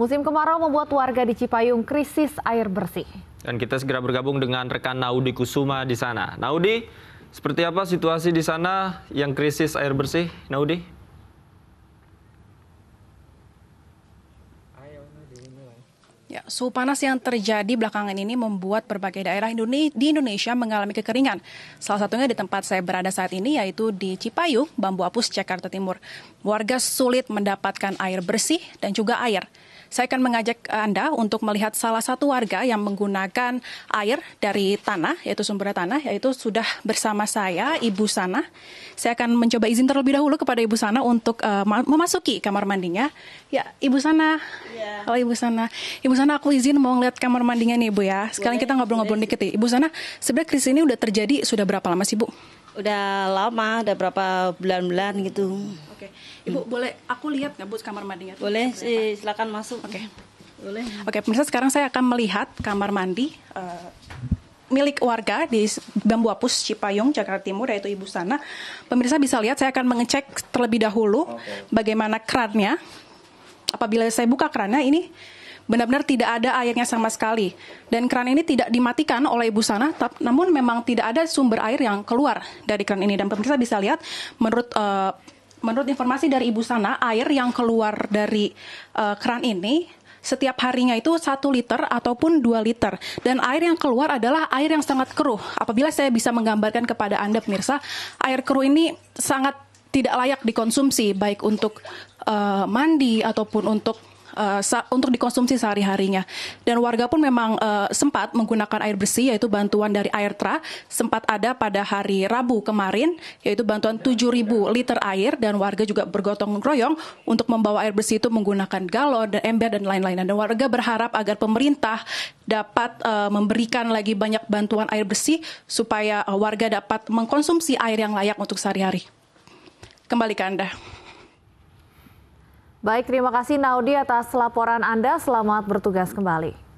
Musim kemarau membuat warga di Cipayung krisis air bersih. Dan kita segera bergabung dengan rekan Naudi Kusuma di sana. Naudi, seperti apa situasi di sana yang krisis air bersih, Naudi? Ya, suhu panas yang terjadi belakangan ini membuat berbagai daerah di Indonesia mengalami kekeringan. Salah satunya di tempat saya berada saat ini yaitu di Cipayung, Bambu Apus, Jakarta Timur. Warga sulit mendapatkan air bersih dan juga air. Saya akan mengajak Anda untuk melihat salah satu warga yang menggunakan air dari tanah, yaitu sumber tanah, yaitu sudah bersama saya, Ibu Sana. Saya akan mencoba izin terlebih dahulu kepada Ibu Sana untuk uh, memasuki kamar mandinya. Ya, Ibu Sana. Ya. Halo Ibu Sana. Ibu Sana, aku izin mau ngeliat kamar mandinya nih, Ibu ya. Sekarang kita ngobrol-ngobrol dikit. Ibu Sana, sebenarnya krisis ini sudah terjadi sudah berapa lama sih, Bu? Udah lama, udah berapa bulan-bulan gitu. Oke. Okay. Ibu hmm. boleh aku lihat nggak Bu kamar mandinya? Boleh, eh, silakan masuk. Oke. Okay. Boleh. Oke, okay, pemirsa sekarang saya akan melihat kamar mandi uh, milik warga di Bambu Apus Cipayung Jakarta Timur yaitu Ibu Sana. Pemirsa bisa lihat saya akan mengecek terlebih dahulu okay. bagaimana kerannya. Apabila saya buka kerannya ini benar-benar tidak ada airnya sama sekali. Dan keran ini tidak dimatikan oleh Ibu Sana, tap, namun memang tidak ada sumber air yang keluar dari keran ini. Dan pemirsa bisa lihat, menurut uh, menurut informasi dari ibu sana, air yang keluar dari uh, keran ini setiap harinya itu satu liter ataupun 2 liter. Dan air yang keluar adalah air yang sangat keruh. Apabila saya bisa menggambarkan kepada Anda pemirsa, air keruh ini sangat tidak layak dikonsumsi baik untuk uh, mandi ataupun untuk uh, untuk dikonsumsi sehari-harinya. Dan warga pun memang uh, sempat menggunakan air bersih yaitu bantuan dari Airtra sempat ada pada hari Rabu kemarin yaitu bantuan 7.000 liter air dan warga juga bergotong royong untuk membawa air bersih itu menggunakan galon dan ember dan lain-lain. Dan warga berharap agar pemerintah dapat uh, memberikan lagi banyak bantuan air bersih supaya uh, warga dapat mengkonsumsi air yang layak untuk sehari-hari. Kembali ke Anda. Baik, terima kasih Naudi atas laporan Anda. Selamat bertugas kembali.